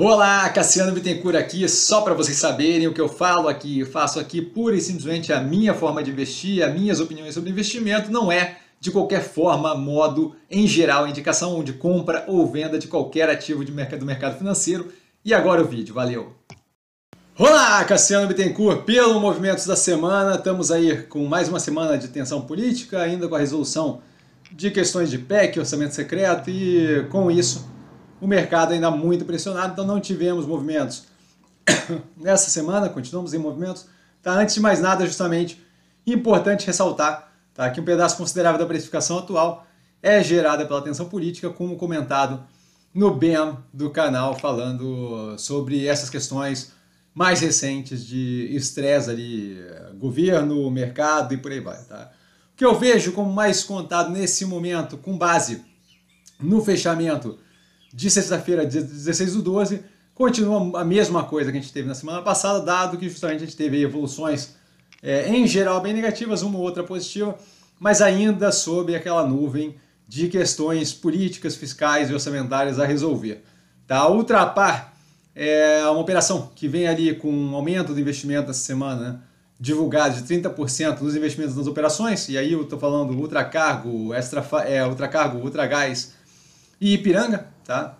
Olá, Cassiano Bittencourt aqui, só para vocês saberem o que eu falo aqui, eu faço aqui pura e simplesmente a minha forma de investir, as minhas opiniões sobre investimento, não é de qualquer forma, modo, em geral, indicação de compra ou venda de qualquer ativo de mercado, do mercado financeiro. E agora o vídeo, valeu! Olá, Cassiano Bittencourt, pelo Movimentos da Semana, estamos aí com mais uma semana de tensão política, ainda com a resolução de questões de PEC, orçamento secreto e com isso o mercado ainda muito pressionado, então não tivemos movimentos. Nessa semana, continuamos em movimentos. Tá? Antes de mais nada, justamente, importante ressaltar tá? que um pedaço considerável da precificação atual é gerada pela tensão política, como comentado no BEM do canal, falando sobre essas questões mais recentes de estresse ali, governo, mercado e por aí vai. Tá? O que eu vejo como mais contado nesse momento, com base no fechamento de sexta-feira, 16 do 12, continua a mesma coisa que a gente teve na semana passada, dado que justamente a gente teve evoluções é, em geral bem negativas, uma ou outra positiva, mas ainda sob aquela nuvem de questões políticas, fiscais e orçamentárias a resolver. Tá? A Ultrapar é uma operação que vem ali com um aumento do investimento essa semana, né? divulgado de 30% nos investimentos nas operações, e aí eu estou falando Ultracargo, Extra, é, Ultracargo, Ultragás e Ipiranga, Tá?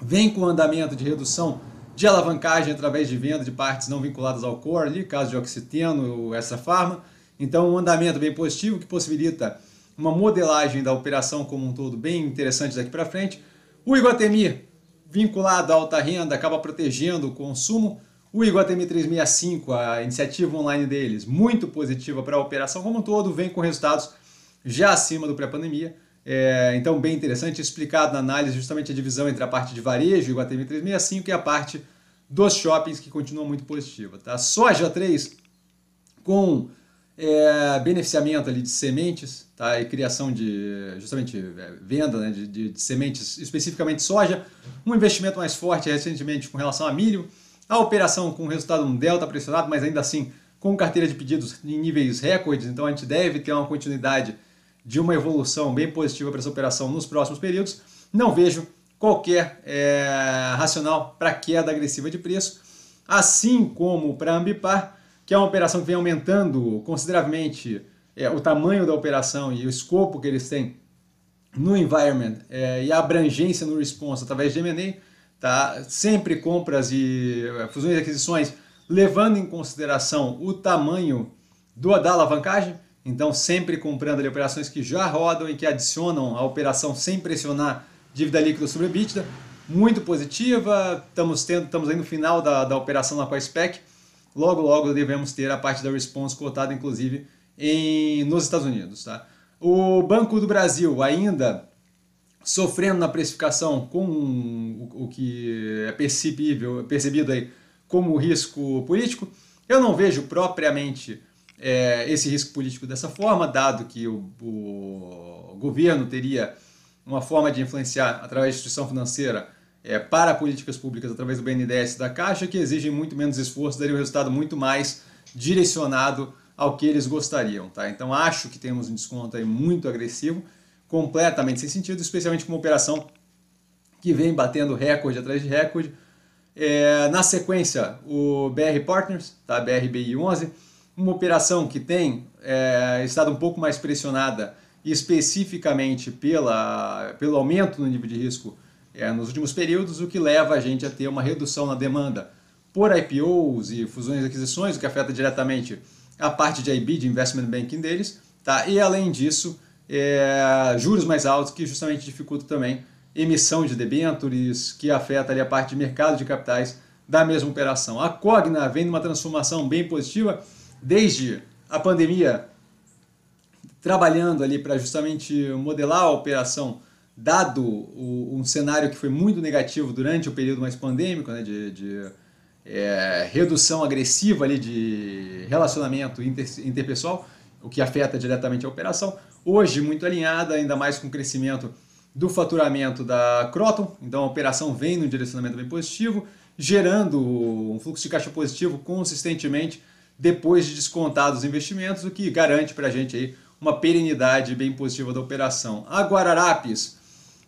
Vem com andamento de redução de alavancagem através de venda de partes não vinculadas ao core, ali, caso de Oxiteno ou essa farma. Então, um andamento bem positivo que possibilita uma modelagem da operação como um todo bem interessante daqui para frente. O Iguatemi, vinculado à alta renda, acaba protegendo o consumo. O Iguatemi 365, a iniciativa online deles, muito positiva para a operação como um todo, vem com resultados já acima do pré-pandemia. É, então, bem interessante, explicado na análise justamente a divisão entre a parte de varejo, Iguatemi 365, e a parte dos shoppings, que continua muito positiva. Tá? Soja 3, com é, beneficiamento ali de sementes tá? e criação de, justamente, é, venda né? de, de, de sementes, especificamente soja, um investimento mais forte recentemente com relação a milho, a operação com resultado um delta pressionado, mas ainda assim com carteira de pedidos em níveis recordes, então a gente deve ter uma continuidade de uma evolução bem positiva para essa operação nos próximos períodos, não vejo qualquer é, racional para queda agressiva de preço, assim como para a Ambipar, que é uma operação que vem aumentando consideravelmente é, o tamanho da operação e o escopo que eles têm no environment é, e a abrangência no response através de M&A, tá? sempre compras e é, fusões e aquisições, levando em consideração o tamanho do, da alavancagem, então, sempre comprando ali operações que já rodam e que adicionam a operação sem pressionar dívida líquida sobre EBITDA. Muito positiva, estamos, tendo, estamos aí no final da, da operação lá com a SPEC. Logo, logo devemos ter a parte da response cotada, inclusive, em, nos Estados Unidos. Tá? O Banco do Brasil ainda sofrendo na precificação com o, o que é percebível, percebido aí como risco político. Eu não vejo propriamente é, esse risco político dessa forma, dado que o, o governo teria uma forma de influenciar através de instituição financeira é, para políticas públicas através do BNDES da Caixa, que exigem muito menos esforço, daria um resultado muito mais direcionado ao que eles gostariam. Tá? Então acho que temos um desconto aí muito agressivo, completamente sem sentido, especialmente com uma operação que vem batendo recorde atrás de recorde. É, na sequência, o BR Partners, tá? BRBI11, uma operação que tem é, estado um pouco mais pressionada especificamente pela, pelo aumento no nível de risco é, nos últimos períodos, o que leva a gente a ter uma redução na demanda por IPOs e fusões e aquisições, o que afeta diretamente a parte de IB, de Investment Banking deles, tá? e além disso, é, juros mais altos, que justamente dificulta também emissão de debêntures, que afeta ali a parte de mercado de capitais da mesma operação. A Cogna vem numa transformação bem positiva, desde a pandemia, trabalhando ali para justamente modelar a operação, dado o, um cenário que foi muito negativo durante o período mais pandêmico, né, de, de é, redução agressiva ali de relacionamento inter, interpessoal, o que afeta diretamente a operação. Hoje, muito alinhada, ainda mais com o crescimento do faturamento da Croton, então a operação vem num direcionamento bem positivo, gerando um fluxo de caixa positivo consistentemente depois de descontados os investimentos, o que garante para a gente aí uma perenidade bem positiva da operação. A Guararapes,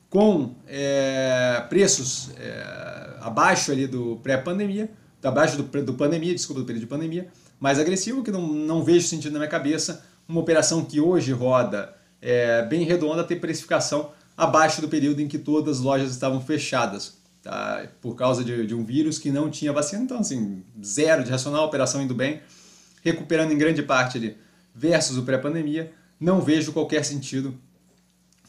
com é, preços é, abaixo ali do pré-pandemia, tá abaixo do, do pandemia, desculpa, do período de pandemia, mais agressivo, que não, não vejo sentido na minha cabeça, uma operação que hoje roda é, bem redonda ter precificação abaixo do período em que todas as lojas estavam fechadas, tá? por causa de, de um vírus que não tinha vacina, então assim, zero de racional, operação indo bem, recuperando em grande parte ali, versus o pré-pandemia, não vejo qualquer sentido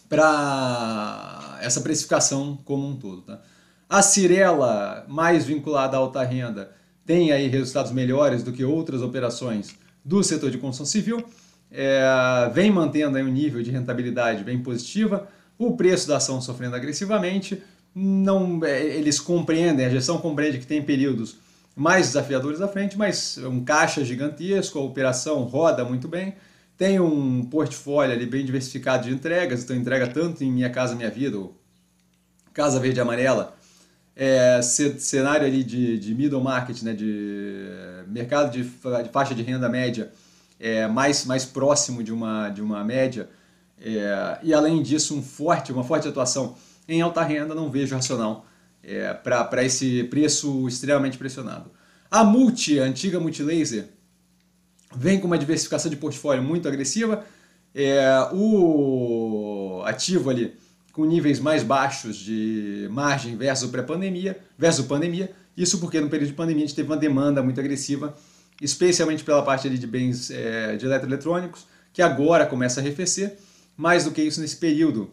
para essa precificação como um todo. Tá? A Cirela, mais vinculada à alta renda, tem aí resultados melhores do que outras operações do setor de construção civil, é, vem mantendo aí um nível de rentabilidade bem positiva, o preço da ação sofrendo agressivamente, não, é, eles compreendem, a gestão compreende que tem períodos mais desafiadores à frente, mas um caixa gigantesco, a operação roda muito bem, tem um portfólio ali bem diversificado de entregas, então entrega tanto em Minha Casa Minha Vida, ou Casa Verde e Amarela, é, cenário ali de, de middle market, né, de mercado de, de faixa de renda média, é, mais, mais próximo de uma, de uma média, é, e além disso um forte, uma forte atuação em alta renda, não vejo racional é, para esse preço extremamente pressionado. A Multi, a antiga Multilaser, vem com uma diversificação de portfólio muito agressiva. É, o ativo ali com níveis mais baixos de margem versus pré-pandemia, versus pandemia. Isso porque no período de pandemia a gente teve uma demanda muito agressiva, especialmente pela parte ali de bens é, de eletroeletrônicos, que agora começa a arrefecer. Mais do que isso, nesse período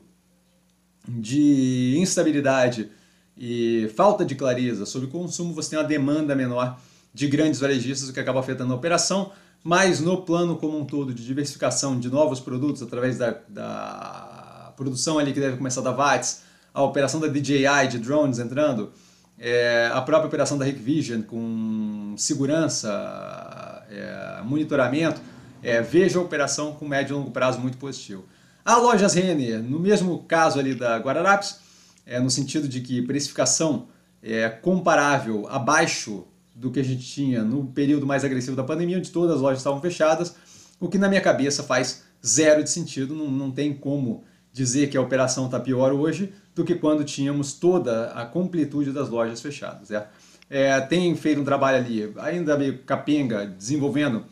de instabilidade e falta de clareza sobre o consumo, você tem uma demanda menor de grandes varejistas, o que acaba afetando a operação, mas no plano como um todo de diversificação de novos produtos através da, da produção ali que deve começar da VATS, a operação da DJI de drones entrando, é, a própria operação da Vision com segurança, é, monitoramento, é, veja a operação com médio e longo prazo muito positivo. A Lojas Renner, no mesmo caso ali da Guararapes, é, no sentido de que precificação é comparável abaixo do que a gente tinha no período mais agressivo da pandemia, onde todas as lojas estavam fechadas, o que na minha cabeça faz zero de sentido, não, não tem como dizer que a operação está pior hoje do que quando tínhamos toda a completude das lojas fechadas. É. É, tem feito um trabalho ali, ainda meio capenga, desenvolvendo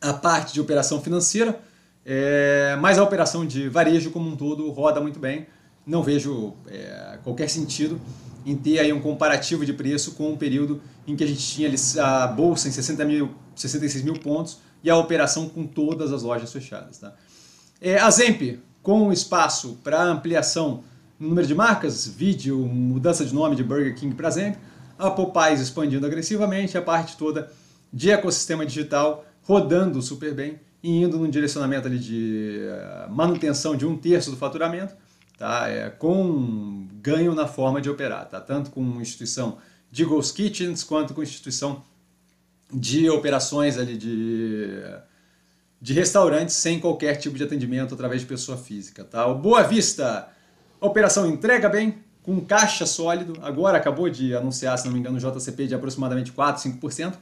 a parte de operação financeira, é, mas a operação de varejo como um todo roda muito bem não vejo é, qualquer sentido em ter aí um comparativo de preço com o período em que a gente tinha a bolsa em 60 mil, 66 mil pontos e a operação com todas as lojas fechadas. Tá? É, a Zemp, com espaço para ampliação no número de marcas, vídeo, mudança de nome de Burger King para Zemp, a Popeyes expandindo agressivamente, a parte toda de ecossistema digital rodando super bem e indo num direcionamento ali de eh, manutenção de um terço do faturamento tá? É, com ganho na forma de operar, tá? tanto com instituição de ghost kitchens quanto com instituição de operações ali de, de restaurantes sem qualquer tipo de atendimento através de pessoa física. Tá? O Boa Vista, operação entrega bem, com caixa sólido, agora acabou de anunciar, se não me engano, o JCP de aproximadamente 4, 5%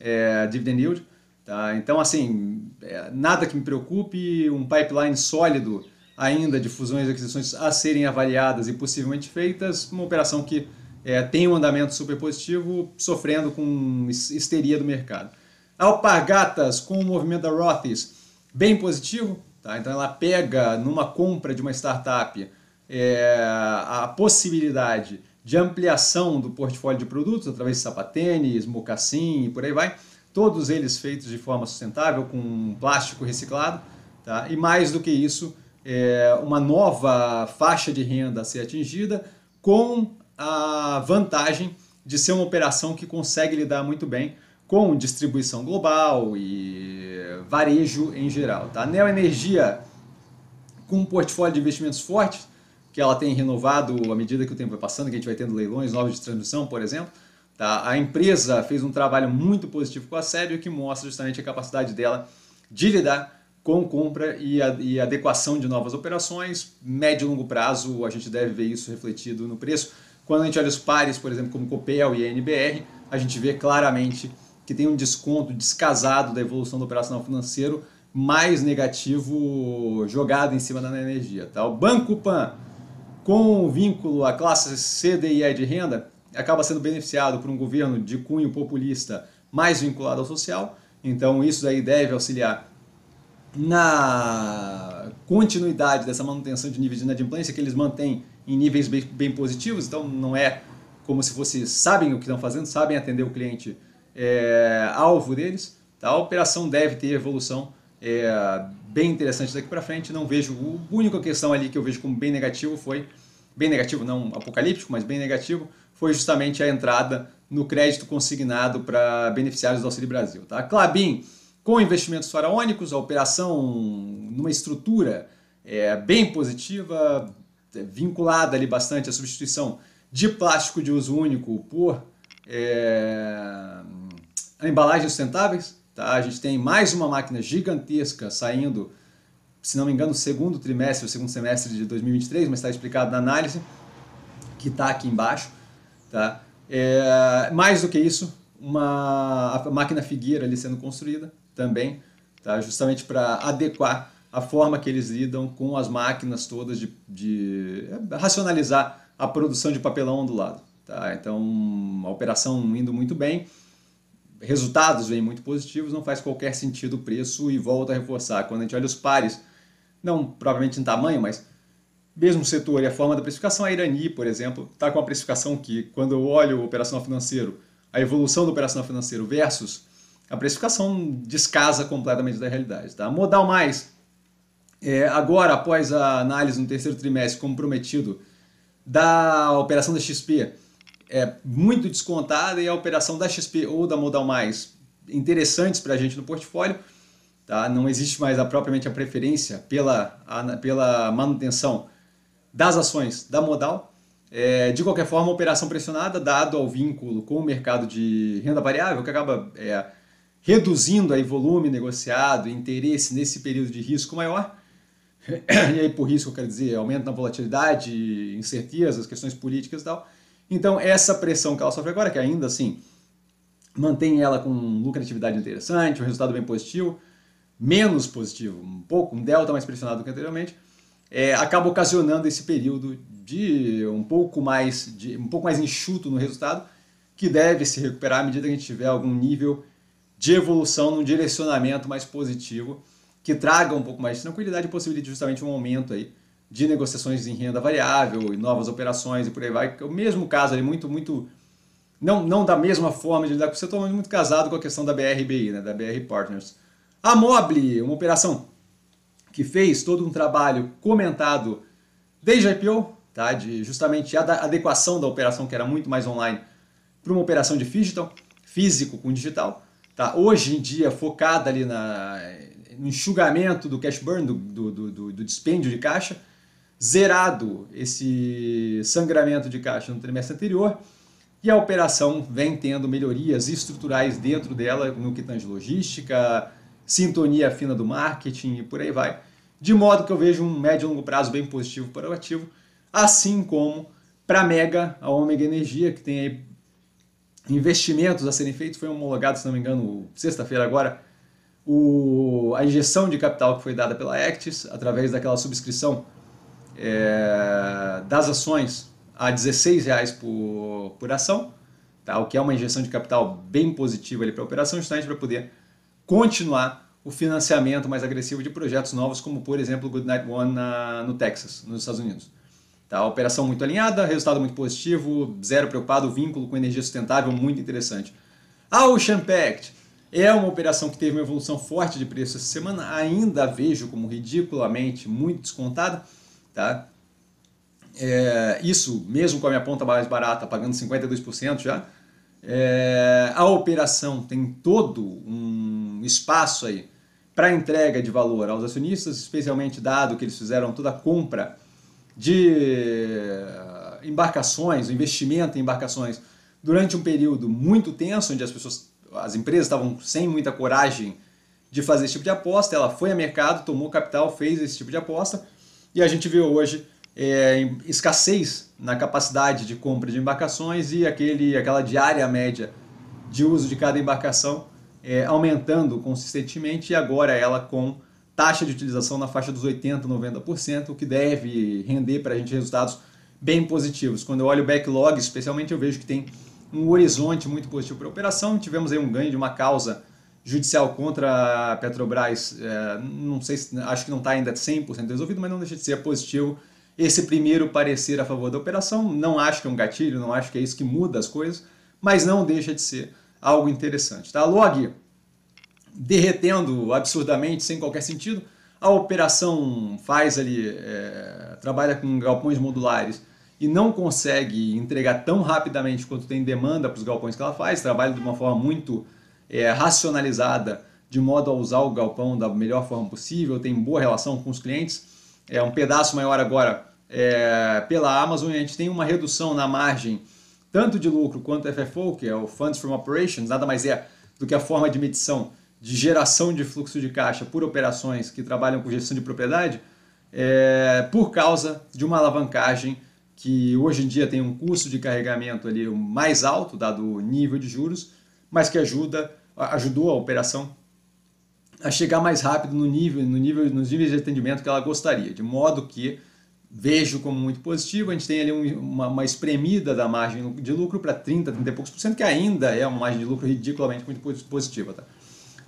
é, dividend yield. Tá? Então, assim, é, nada que me preocupe, um pipeline sólido ainda de fusões e aquisições a serem avaliadas e possivelmente feitas, uma operação que é, tem um andamento super positivo, sofrendo com histeria do mercado. Alpargatas, com o movimento da Rothys bem positivo, tá? então ela pega numa compra de uma startup é, a possibilidade de ampliação do portfólio de produtos através de sapatênis, mocassim e por aí vai, todos eles feitos de forma sustentável, com plástico reciclado, tá? e mais do que isso, é, uma nova faixa de renda a ser atingida, com a vantagem de ser uma operação que consegue lidar muito bem com distribuição global e varejo em geral. Tá? A Neo Energia, com um portfólio de investimentos fortes, que ela tem renovado à medida que o tempo vai passando, que a gente vai tendo leilões novos de transmissão, por exemplo, tá? a empresa fez um trabalho muito positivo com a SEB, o que mostra justamente a capacidade dela de lidar com compra e, a, e adequação de novas operações. Médio e longo prazo, a gente deve ver isso refletido no preço. Quando a gente olha os pares, por exemplo, como Copel e NBR, a gente vê claramente que tem um desconto descasado da evolução do operacional financeiro mais negativo jogado em cima da energia. Tá? O Banco Pan, com vínculo à classe CDI de renda, acaba sendo beneficiado por um governo de cunho populista mais vinculado ao social, então isso aí deve auxiliar na continuidade dessa manutenção de níveis de inadimplência que eles mantêm em níveis bem, bem positivos, então não é como se vocês sabem o que estão fazendo, sabem atender o cliente é, alvo deles. Tá? A operação deve ter evolução é, bem interessante daqui para frente. Não vejo a única questão ali que eu vejo como bem negativo foi bem negativo, não apocalíptico, mas bem negativo foi justamente a entrada no crédito consignado para beneficiários do Auxílio Brasil. Tá? Clabin com investimentos faraônicos, a operação numa estrutura é, bem positiva, é, vinculada ali bastante à substituição de plástico de uso único por é, embalagens sustentáveis. Tá? A gente tem mais uma máquina gigantesca saindo, se não me engano, no segundo trimestre, ou segundo semestre de 2023, mas está explicado na análise, que está aqui embaixo. Tá? É, mais do que isso, uma a máquina Figueira ali sendo construída também, tá? justamente para adequar a forma que eles lidam com as máquinas todas de, de é, racionalizar a produção de papelão ondulado. Tá? Então, a operação indo muito bem, resultados vêm muito positivos, não faz qualquer sentido o preço e volta a reforçar. Quando a gente olha os pares, não provavelmente em tamanho, mas mesmo setor e a forma da precificação, a Irani, por exemplo, está com uma precificação que, quando eu olho o operacional financeiro, a evolução do operacional financeiro versus a precificação descasa completamente da realidade. Tá? Modal mais, é, agora após a análise no terceiro trimestre, como prometido, da operação da XP é muito descontada e a operação da XP ou da Modal Mais interessantes para a gente no portfólio. Tá? Não existe mais a, propriamente a preferência pela, a, pela manutenção das ações da Modal. É, de qualquer forma, operação pressionada, dado ao vínculo com o mercado de renda variável, que acaba é, reduzindo aí volume negociado, interesse nesse período de risco maior. E aí, por risco, eu quero dizer, aumento na volatilidade, incertezas, questões políticas e tal. Então, essa pressão que ela sofre agora, que ainda assim mantém ela com lucratividade interessante, um resultado bem positivo, menos positivo, um pouco, um delta mais pressionado do que anteriormente, é, acaba ocasionando esse período de um pouco mais de um pouco mais enxuto no resultado, que deve se recuperar à medida que a gente tiver algum nível de evolução num direcionamento mais positivo que traga um pouco mais de tranquilidade e possibilite justamente um aumento aí de negociações em renda variável e novas operações e por aí vai. É o mesmo caso ali, muito, muito. Não, não da mesma forma de lidar com o setor, mas muito casado com a questão da BRBI, né, da BR Partners. A Mobile, uma operação que fez todo um trabalho comentado desde a IPO, tá, de justamente a adequação da operação que era muito mais online para uma operação de digital, físico com digital tá, hoje em dia focada ali na, no enxugamento do cash burn, do, do, do, do dispêndio de caixa, zerado esse sangramento de caixa no trimestre anterior e a operação vem tendo melhorias estruturais dentro dela no que tange logística, sintonia fina do marketing e por aí vai. De modo que eu vejo um médio e longo prazo bem positivo para o ativo, assim como para a Mega, a Omega Energia, que tem aí investimentos a serem feitos, foi homologado, se não me engano, sexta-feira agora, o, a injeção de capital que foi dada pela Actis através daquela subscrição é, das ações a R$16,00 por, por ação, tá? o que é uma injeção de capital bem positiva para a operação, justamente para poder continuar o financiamento mais agressivo de projetos novos, como por exemplo o Goodnight One na, no Texas, nos Estados Unidos. Tá, operação muito alinhada, resultado muito positivo, zero preocupado, vínculo com energia sustentável muito interessante. A Ocean Pact é uma operação que teve uma evolução forte de preço essa semana, ainda vejo como ridiculamente muito descontada. Tá? É, isso mesmo com a minha ponta mais barata, pagando 52% já. É, a operação tem todo um espaço aí para entrega de valor aos acionistas, especialmente dado que eles fizeram toda a compra de eh, embarcações, investimento em embarcações, durante um período muito tenso, onde as pessoas, as empresas estavam sem muita coragem de fazer esse tipo de aposta, ela foi a mercado, tomou capital, fez esse tipo de aposta, e a gente vê hoje é, escassez na capacidade de compra de embarcações e aquele, aquela diária média de uso de cada embarcação é, aumentando consistentemente, e agora ela com taxa de utilização na faixa dos 80%, 90%, o que deve render para a gente resultados bem positivos. Quando eu olho o backlog, especialmente, eu vejo que tem um horizonte muito positivo para a operação. Tivemos aí um ganho de uma causa judicial contra a Petrobras, é, não sei, acho que não está ainda 100% resolvido, mas não deixa de ser positivo esse primeiro parecer a favor da operação. Não acho que é um gatilho, não acho que é isso que muda as coisas, mas não deixa de ser algo interessante. Tá? Log, derretendo absurdamente, sem qualquer sentido. A operação faz ali, é, trabalha com galpões modulares e não consegue entregar tão rapidamente quanto tem demanda para os galpões que ela faz, trabalha de uma forma muito é, racionalizada, de modo a usar o galpão da melhor forma possível, tem boa relação com os clientes. É um pedaço maior agora é, pela Amazon, a gente tem uma redução na margem tanto de lucro quanto FFO, que é o Funds from Operations, nada mais é do que a forma de medição de geração de fluxo de caixa por operações que trabalham com gestão de propriedade é, por causa de uma alavancagem que hoje em dia tem um custo de carregamento ali mais alto, dado o nível de juros, mas que ajuda, ajudou a operação a chegar mais rápido no nível, no nível, nos níveis de atendimento que ela gostaria, de modo que vejo como muito positivo. A gente tem ali uma, uma espremida da margem de lucro para 30, 30 e poucos por cento, que ainda é uma margem de lucro ridiculamente muito positiva. Tá?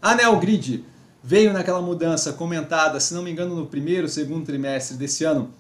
Anel ah, né, Grid veio naquela mudança comentada, se não me engano, no primeiro, segundo trimestre desse ano,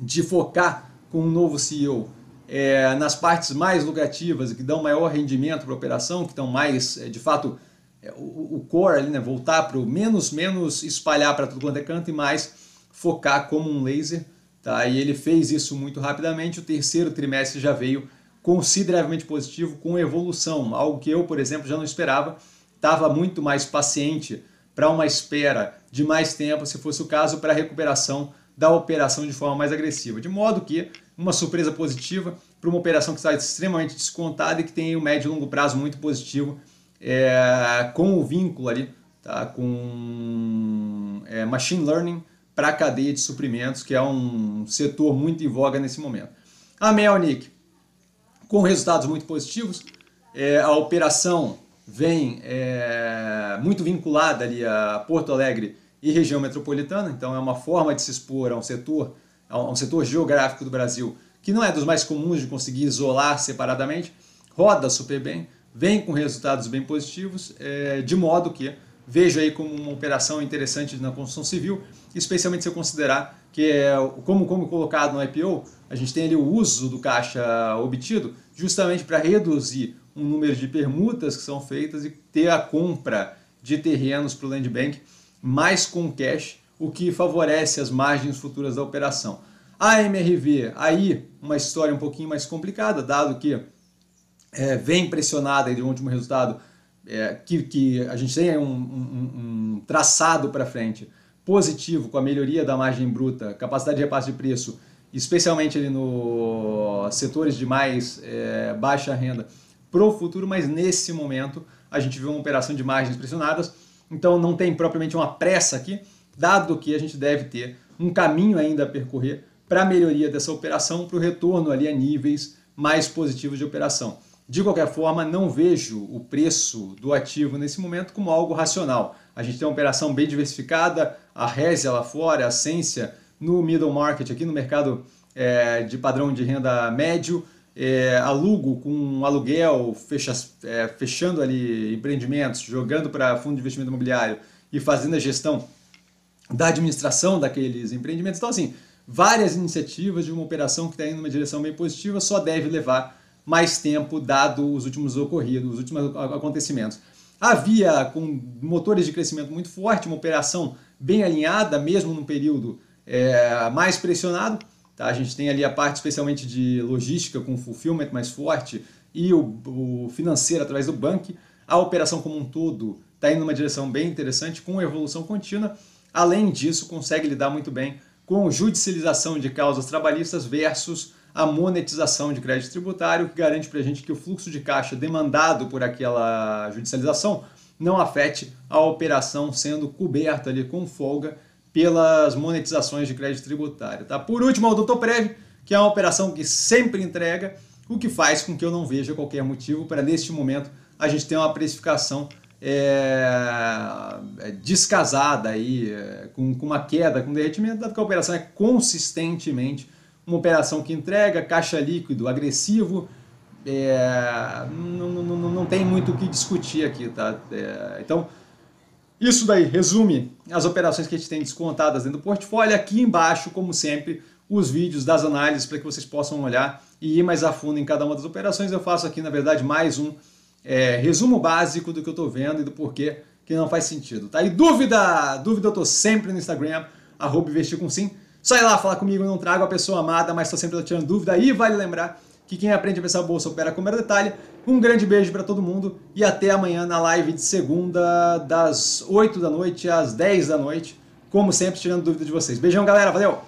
de focar com um novo CEO é, nas partes mais lucrativas, que dão maior rendimento para a operação, que estão mais, é, de fato, é, o, o, core ali, né, voltar para o menos, menos espalhar para tudo quanto é canto e mais focar como um laser. Tá? E ele fez isso muito rapidamente. O terceiro trimestre já veio consideravelmente positivo, com evolução, algo que eu, por exemplo, já não esperava estava muito mais paciente para uma espera de mais tempo, se fosse o caso, para a recuperação da operação de forma mais agressiva. De modo que uma surpresa positiva para uma operação que está extremamente descontada e que tem um médio e longo prazo muito positivo é, com o vínculo ali, tá, com é, machine learning para a cadeia de suprimentos, que é um setor muito em voga nesse momento. A Melnick, com resultados muito positivos, é, a operação vem é, muito vinculada ali a Porto Alegre e região metropolitana, então é uma forma de se expor a um setor, a um setor geográfico do Brasil que não é dos mais comuns de conseguir isolar separadamente, roda super bem, vem com resultados bem positivos, é, de modo que vejo aí como uma operação interessante na construção civil, especialmente se eu considerar que, é, como, como colocado no IPO, a gente tem ali o uso do caixa obtido justamente para reduzir um número de permutas que são feitas e ter a compra de terrenos para o Land Bank mais com cash, o que favorece as margens futuras da operação. A MRV, aí uma história um pouquinho mais complicada, dado que é, vem pressionada de um último resultado é, que, que, a gente tem um, um, um traçado para frente positivo com a melhoria da margem bruta, capacidade de repasse de preço, especialmente ali no setores de mais é, baixa renda, para o futuro, mas nesse momento a gente viu uma operação de margens pressionadas, então não tem propriamente uma pressa aqui, dado que a gente deve ter um caminho ainda a percorrer para a melhoria dessa operação, para o retorno ali a níveis mais positivos de operação. De qualquer forma, não vejo o preço do ativo nesse momento como algo racional. A gente tem uma operação bem diversificada, a Resia lá fora, a Sensia no middle market, aqui no mercado é, de padrão de renda médio, é, alugo com aluguel, fecha, é, fechando ali empreendimentos, jogando para fundo de investimento imobiliário e fazendo a gestão da administração daqueles empreendimentos. Então, assim, várias iniciativas de uma operação que está indo numa direção bem positiva só deve levar mais tempo, dado os últimos ocorridos, os últimos acontecimentos. Havia, com motores de crescimento muito forte, uma operação bem alinhada, mesmo num período é, mais pressionado, Tá? A gente tem ali a parte especialmente de logística com fulfillment mais forte e o, o financeiro através do banco. A operação como um todo está indo numa direção bem interessante, com evolução contínua. Além disso, consegue lidar muito bem com judicialização de causas trabalhistas versus a monetização de crédito tributário, que garante para a gente que o fluxo de caixa demandado por aquela judicialização não afete a operação sendo coberta ali com folga pelas monetizações de crédito tributário. Tá? Por último, o doutor prévio, que é uma operação que sempre entrega, o que faz com que eu não veja qualquer motivo para, neste momento, a gente ter uma precificação é, é descasada, aí, é, com, com uma queda, com derretimento, dado que a operação é consistentemente uma operação que entrega caixa líquido agressivo, é, não, não, não, não tem muito o que discutir aqui. Tá? É, então, isso daí resume as operações que a gente tem descontadas dentro do portfólio. Aqui embaixo, como sempre, os vídeos das análises para que vocês possam olhar e ir mais a fundo em cada uma das operações. Eu faço aqui, na verdade, mais um é, resumo básico do que eu estou vendo e do porquê que não faz sentido. Tá? E dúvida? Dúvida eu estou sempre no Instagram, arroba investir com sim. Sai lá, falar comigo, eu não trago a pessoa amada, mas estou sempre tirando dúvida. E vale lembrar que quem aprende a pensar a bolsa opera com o detalhe. Um grande beijo para todo mundo e até amanhã na live de segunda, das 8 da noite às 10 da noite. Como sempre, tirando dúvida de vocês. Beijão, galera. Valeu!